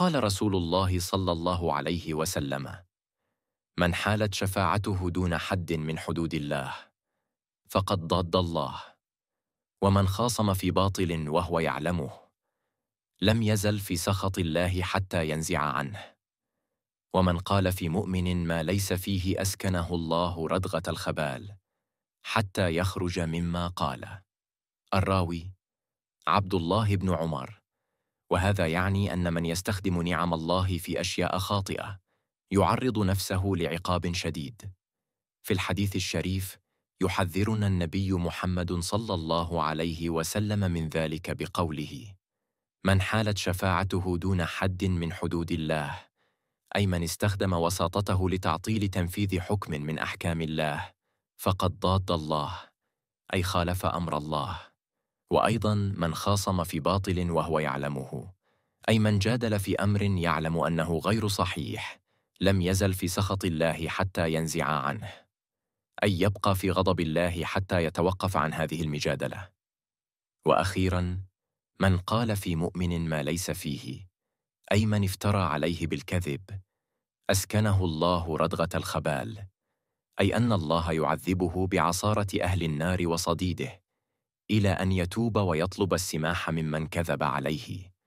قال رسول الله صلى الله عليه وسلم من حالت شفاعته دون حد من حدود الله فقد ضاد الله ومن خاصم في باطل وهو يعلمه لم يزل في سخط الله حتى ينزع عنه ومن قال في مؤمن ما ليس فيه أسكنه الله ردغة الخبال حتى يخرج مما قال الراوي عبد الله بن عمر وهذا يعني أن من يستخدم نعم الله في أشياء خاطئة يعرض نفسه لعقاب شديد. في الحديث الشريف يحذرنا النبي محمد صلى الله عليه وسلم من ذلك بقوله: من حالت شفاعته دون حد من حدود الله، أي من استخدم وساطته لتعطيل تنفيذ حكم من أحكام الله، فقد ضاد الله، أي خالف أمر الله. وأيضا من خاصم في باطل وهو يعلمه. أي من جادل في أمر يعلم أنه غير صحيح لم يزل في سخط الله حتى ينزع عنه أي يبقى في غضب الله حتى يتوقف عن هذه المجادلة وأخيراً من قال في مؤمن ما ليس فيه أي من افترى عليه بالكذب أسكنه الله ردغة الخبال أي أن الله يعذبه بعصارة أهل النار وصديده إلى أن يتوب ويطلب السماح ممن كذب عليه